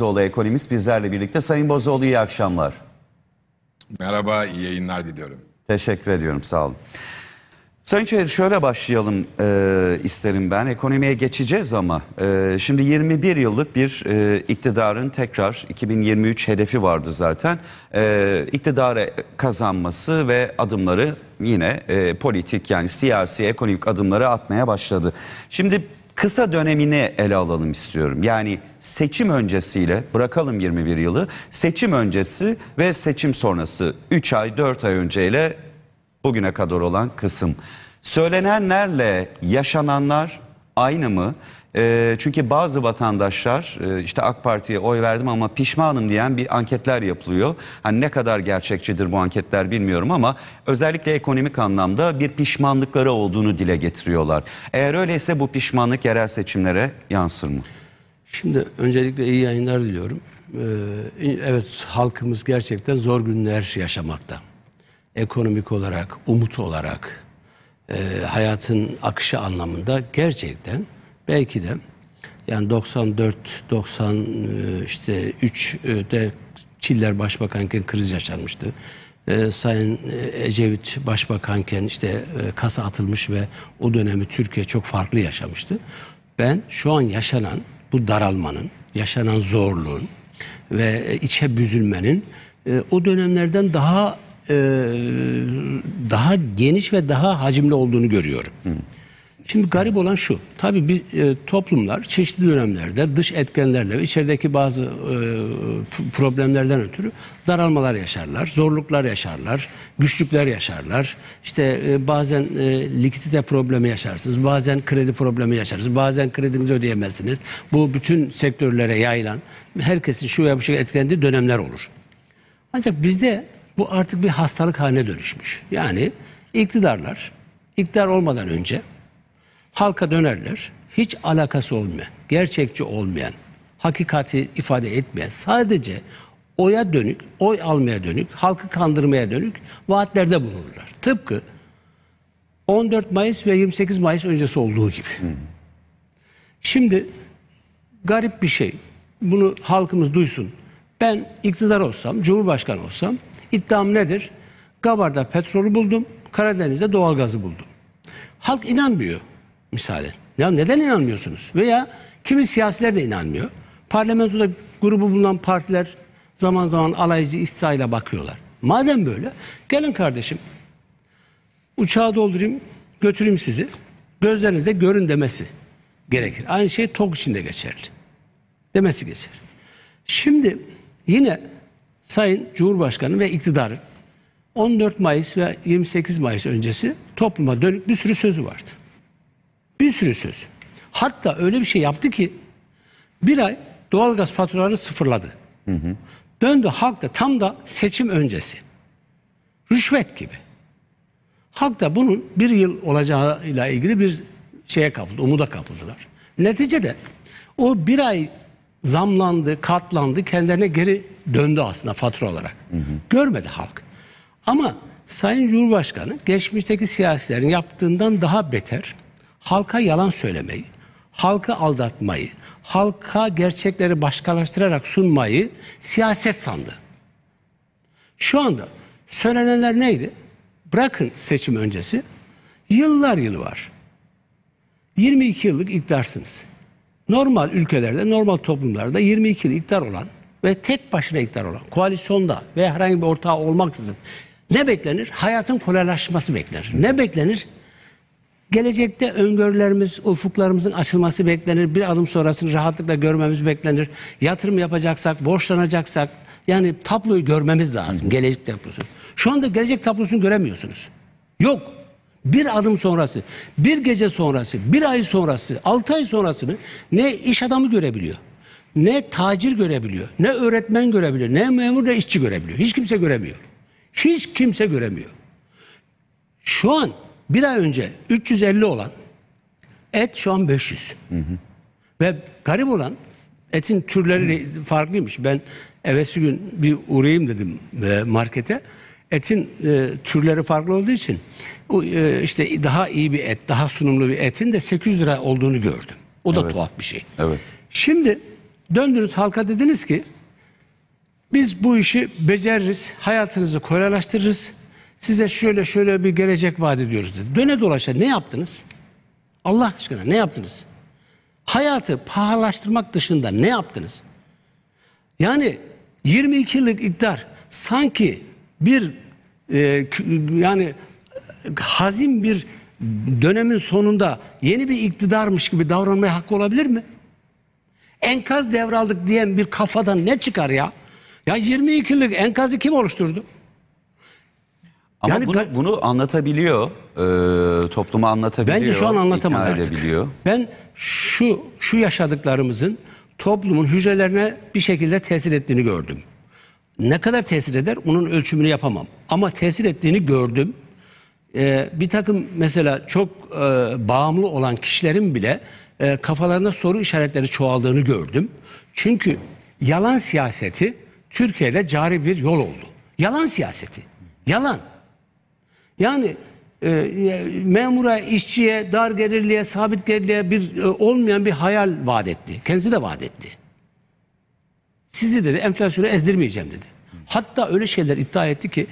Bozoğlu ekonomist bizlerle birlikte. Sayın Bozoğlu iyi akşamlar. Merhaba, iyi yayınlar diliyorum. Teşekkür ediyorum, sağ olun. Sayın Çayır şöyle başlayalım e, isterim ben. Ekonomiye geçeceğiz ama e, şimdi 21 yıllık bir e, iktidarın tekrar 2023 hedefi vardı zaten. E, iktidarı kazanması ve adımları yine e, politik yani siyasi ekonomik adımları atmaya başladı. Şimdi kısa dönemini ele alalım istiyorum. Yani seçim öncesiyle bırakalım 21 yılı seçim öncesi ve seçim sonrası 3 ay 4 ay önceyle bugüne kadar olan kısım. Söylenenlerle yaşananlar aynı mı? E, çünkü bazı vatandaşlar e, işte AK Parti'ye oy verdim ama pişmanım diyen bir anketler yapılıyor. Hani ne kadar gerçekçidir bu anketler bilmiyorum ama özellikle ekonomik anlamda bir pişmanlıkları olduğunu dile getiriyorlar. Eğer öyleyse bu pişmanlık yerel seçimlere yansır mı? Şimdi öncelikle iyi yayınlar diliyorum. Ee, evet halkımız gerçekten zor günler yaşamakta. Ekonomik olarak, umut olarak, e, hayatın akışı anlamında gerçekten belki de yani 94 90 e, işte 3'te Çiller başbakanken kriz yaşanmıştı. E, Sayın e, Ecevit başbakanken işte e, kasa atılmış ve o dönemi Türkiye çok farklı yaşamıştı. Ben şu an yaşanan bu daralmanın, yaşanan zorluğun ve e, içe büzülmenin e, o dönemlerden daha e, daha geniş ve daha hacimli olduğunu görüyorum. Hı. Şimdi garip olan şu. Tabii biz e, toplumlar çeşitli dönemlerde dış etkenlerle ve içerideki bazı e, problemlerden ötürü daralmalar yaşarlar, zorluklar yaşarlar, güçlükler yaşarlar. İşte e, bazen e, likidite problemi yaşarsınız, bazen kredi problemi yaşarsınız, bazen kredinizi ödeyemezsiniz. Bu bütün sektörlere yayılan, herkesin şu veya bu şekilde etkilendiği dönemler olur. Ancak bizde bu artık bir hastalık haline dönüşmüş. Yani iktidarlar iktidar olmadan önce halka dönerler. Hiç alakası olmayan, gerçekçi olmayan, hakikati ifade etmeyen, sadece oya dönük, oy almaya dönük, halkı kandırmaya dönük vaatlerde bulunurlar. Tıpkı 14 Mayıs ve 28 Mayıs öncesi olduğu gibi. Şimdi garip bir şey. Bunu halkımız duysun. Ben iktidar olsam, cumhurbaşkanı olsam İddiam nedir? Gabar'da petrolü buldum, Karadeniz'de doğalgazı buldum. Halk inanmıyor misalen. Ya neden inanmıyorsunuz? Veya kimi siyasiler de inanmıyor. Parlamentoda grubu bulunan partiler zaman zaman alaycı istihayla bakıyorlar. Madem böyle gelin kardeşim uçağı doldurayım götüreyim sizi gözlerinizde görün demesi gerekir. Aynı şey TOG için de geçerli. Demesi geçer. Şimdi yine Sayın Cumhurbaşkanı ve iktidarın 14 Mayıs ve 28 Mayıs öncesi topluma dönük bir sürü sözü vardı. Bir sürü söz. Hatta öyle bir şey yaptı ki bir ay doğalgaz faturalarını sıfırladı. Hı hı. Döndü halk da tam da seçim öncesi. Rüşvet gibi. Halk da bunun bir yıl olacağıyla ilgili bir şeye kapıldı, umuda kapıldılar. Neticede o bir ay zamlandı, katlandı, kendilerine geri döndü aslında fatura olarak. Hı hı. Görmedi halk. Ama Sayın Cumhurbaşkanı geçmişteki siyasilerin yaptığından daha beter halka yalan söylemeyi, halkı aldatmayı, halka gerçekleri başkalaştırarak sunmayı siyaset sandı. Şu anda söylenenler neydi? Bırakın seçim öncesi. Yıllar yılı var. 22 yıllık iktidarsınız. Normal ülkelerde, normal toplumlarda 22 yıl iktidar olan ve tek başına iktidar olan koalisyonda ve herhangi bir ortağı olmaksızın ne beklenir? Hayatın kolaylaşması beklenir. Ne beklenir? Gelecekte öngörülerimiz, ufuklarımızın açılması beklenir. Bir adım sonrasını rahatlıkla görmemiz beklenir. Yatırım yapacaksak, borçlanacaksak yani tabloyu görmemiz lazım. Hı. Gelecek tablosunu. Şu anda gelecek tablosunu göremiyorsunuz. Yok. Bir adım sonrası, bir gece sonrası, bir ay sonrası, altı ay sonrasını ne iş adamı görebiliyor ne tacir görebiliyor, ne öğretmen görebiliyor, ne memur ne işçi görebiliyor. Hiç kimse göremiyor. Hiç kimse göremiyor. Şu an bir ay önce 350 olan et şu an 500. Hı hı. Ve garip olan etin türleri hı. farklıymış. Ben evvelsi gün bir uğrayayım dedim e, markete. Etin e, türleri farklı olduğu için o, e, işte daha iyi bir et, daha sunumlu bir etin de 800 lira olduğunu gördüm. O da evet. tuhaf bir şey. Evet. Şimdi Döndünüz halka dediniz ki biz bu işi beceririz, hayatınızı kolaylaştırırız. Size şöyle şöyle bir gelecek vaat ediyoruz dedi. Döne dolaşa ne yaptınız? Allah aşkına ne yaptınız? Hayatı pahalaştırmak dışında ne yaptınız? Yani 22 yıllık iktidar sanki bir e, yani hazin bir dönemin sonunda yeni bir iktidarmış gibi davranmaya hakkı olabilir mi? enkaz devraldık diyen bir kafadan ne çıkar ya? Ya 22 yıllık enkazı kim oluşturdu? Ama yani bunu, bunu anlatabiliyor, e, topluma anlatabiliyor. Bence şu an anlatamaz artık. Ben şu şu yaşadıklarımızın toplumun hücrelerine bir şekilde tesir ettiğini gördüm. Ne kadar tesir eder onun ölçümünü yapamam. Ama tesir ettiğini gördüm. Ee, bir takım mesela çok e, bağımlı olan kişilerin bile e, kafalarında soru işaretleri çoğaldığını gördüm. Çünkü yalan siyaseti Türkiye'de cari bir yol oldu. Yalan siyaseti. Yalan. Yani e, e, memura, işçiye, dar gelirliye, sabit gelirliye bir e, olmayan bir hayal vaat etti. Kendisi de vaat etti. Sizi dedi enflasyonu ezdirmeyeceğim dedi. Hatta öyle şeyler iddia etti ki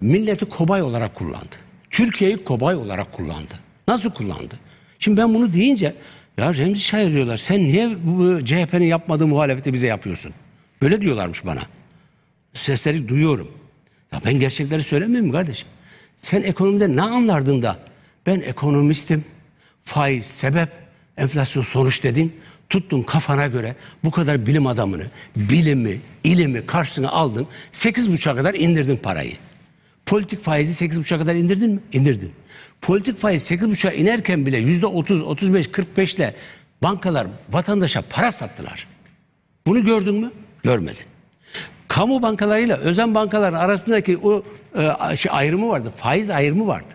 milleti kobay olarak kullandı. Türkiye'yi kobay olarak kullandı. Nasıl kullandı? Şimdi ben bunu deyince ya Remzi Şair diyorlar sen niye bu CHP'nin yapmadığı muhalefeti bize yapıyorsun? Böyle diyorlarmış bana. Sesleri duyuyorum. Ya ben gerçekleri söylemiyorum kardeşim. Sen ekonomide ne anlardın da ben ekonomistim. Faiz sebep, enflasyon sonuç dedin. Tuttun kafana göre bu kadar bilim adamını, bilimi, ilimi karşısına aldın. Sekiz 8,5'a kadar indirdin parayı. Politik faizi 8,5'a kadar indirdin mi? İndirdin. Politik faiz 8,5'a inerken bile yüzde %30, 35, 45 ile bankalar vatandaşa para sattılar. Bunu gördün mü? Görmedin. Kamu bankalarıyla özel bankaların arasındaki o e, şey, ayrımı vardı. Faiz ayrımı vardı.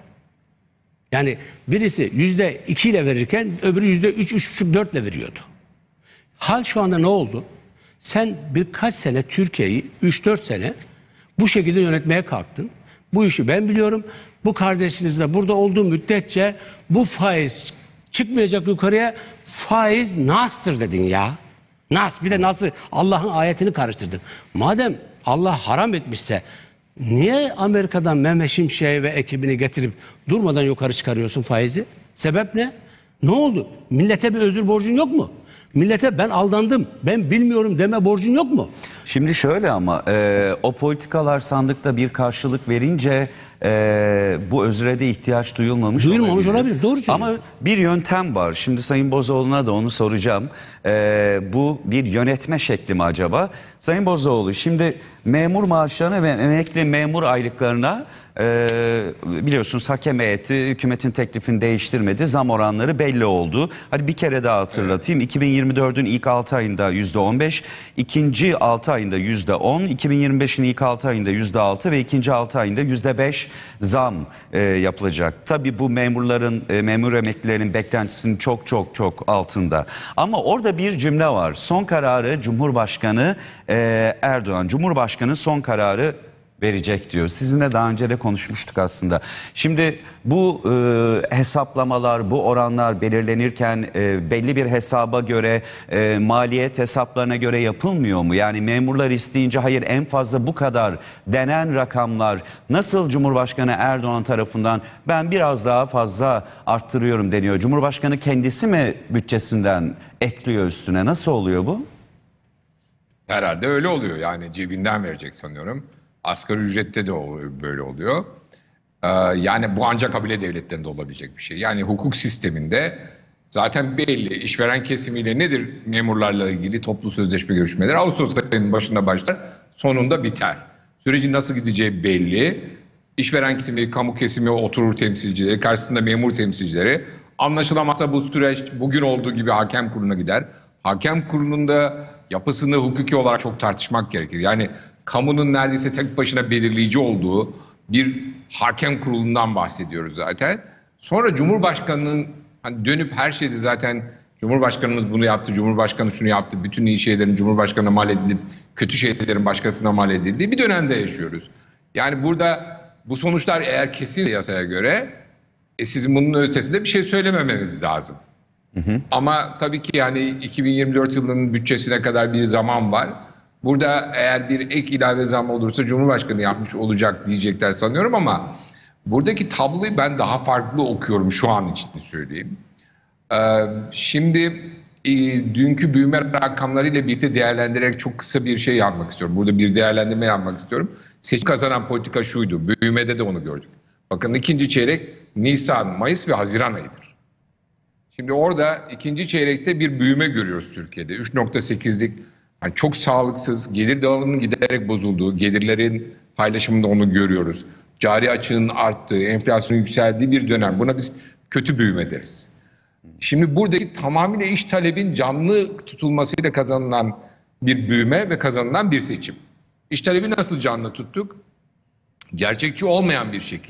Yani birisi yüzde iki ile verirken öbürü yüzde üç, üç buçuk, dört ile veriyordu. Hal şu anda ne oldu? Sen birkaç sene Türkiye'yi, üç dört sene bu şekilde yönetmeye kalktın. Bu işi ben biliyorum. Bu kardeşiniz de burada olduğu müddetçe bu faiz çıkmayacak yukarıya faiz nastır dedin ya. Nas bir de nasıl Allah'ın ayetini karıştırdın. Madem Allah haram etmişse niye Amerika'dan Mehmet Şimşek'i ve ekibini getirip durmadan yukarı çıkarıyorsun faizi? Sebep ne? Ne oldu? Millete bir özür borcun yok mu? Millete ben aldandım, ben bilmiyorum deme borcun yok mu? Şimdi şöyle ama e, o politikalar sandıkta bir karşılık verince e, bu özre de ihtiyaç duyulmamış Duyulmamış olabilir. olabilir. Doğru söylüyorsun. Ama bir yöntem var. Şimdi Sayın Bozoğlu'na da onu soracağım. E, bu bir yönetme şekli mi acaba? Sayın Bozoğlu şimdi memur maaşlarına ve emekli memur aylıklarına e, biliyorsunuz hakem heyeti hükümetin teklifini değiştirmedi. Zam oranları belli oldu. Hadi bir kere daha hatırlatayım. Evet. 2024'ün ilk 6 ayında %15, ikinci 6 ayında %10, 2025'in ilk 6 ayında %6 ve ikinci 6 ayında %5 zam e, yapılacak. Tabii bu memurların, e, memur emeklilerin beklentisinin çok çok çok altında. Ama orada bir cümle var. Son kararı Cumhurbaşkanı e, Erdoğan. Cumhurbaşkanı son kararı verecek diyor. Sizinle daha önce de konuşmuştuk aslında. Şimdi bu e, hesaplamalar, bu oranlar belirlenirken e, belli bir hesaba göre, e, maliyet hesaplarına göre yapılmıyor mu? Yani memurlar isteyince hayır en fazla bu kadar denen rakamlar nasıl Cumhurbaşkanı Erdoğan tarafından ben biraz daha fazla arttırıyorum deniyor. Cumhurbaşkanı kendisi mi bütçesinden ekliyor üstüne? Nasıl oluyor bu? Herhalde öyle oluyor yani cebinden verecek sanıyorum. Asgari ücrette de böyle oluyor. Ee, yani bu ancak kabile devletlerinde olabilecek bir şey. Yani hukuk sisteminde zaten belli işveren kesimiyle nedir memurlarla ilgili toplu sözleşme görüşmeleri? Ağustos ayının başında başlar, sonunda biter. Sürecin nasıl gideceği belli. İşveren kesimi, kamu kesimi oturur temsilcileri, karşısında memur temsilcileri. Anlaşılamazsa bu süreç bugün olduğu gibi hakem kuruluna gider. Hakem kurulunda yapısını hukuki olarak çok tartışmak gerekir. Yani kamunun neredeyse tek başına belirleyici olduğu bir hakem kurulundan bahsediyoruz zaten. Sonra Cumhurbaşkanı'nın hani dönüp her şeyde zaten Cumhurbaşkanımız bunu yaptı, Cumhurbaşkanı şunu yaptı, bütün iyi şeylerin Cumhurbaşkanı'na mal edilip kötü şeylerin başkasına mal edildiği bir dönemde yaşıyoruz. Yani burada bu sonuçlar eğer kesin yasaya göre e, sizin bunun ötesinde bir şey söylememeniz lazım. Hı hı. Ama tabii ki yani 2024 yılının bütçesine kadar bir zaman var. Burada eğer bir ek ilave zam olursa Cumhurbaşkanı yapmış olacak diyecekler sanıyorum ama buradaki tabloyu ben daha farklı okuyorum şu an için söyleyeyim. Ee, şimdi e, dünkü büyüme rakamlarıyla birlikte değerlendirerek çok kısa bir şey yapmak istiyorum. Burada bir değerlendirme yapmak istiyorum. Seçim kazanan politika şuydu. Büyümede de onu gördük. Bakın ikinci çeyrek Nisan, Mayıs ve Haziran ayıdır. Şimdi orada ikinci çeyrekte bir büyüme görüyoruz Türkiye'de. 3.8'lik yani çok sağlıksız, gelir dağılımının giderek bozulduğu, gelirlerin paylaşımında onu görüyoruz. Cari açığın arttığı, enflasyonun yükseldiği bir dönem. Buna biz kötü büyüme deriz. Şimdi buradaki tamamıyla iş talebin canlı tutulmasıyla kazanılan bir büyüme ve kazanılan bir seçim. İş talebi nasıl canlı tuttuk? Gerçekçi olmayan bir şekilde.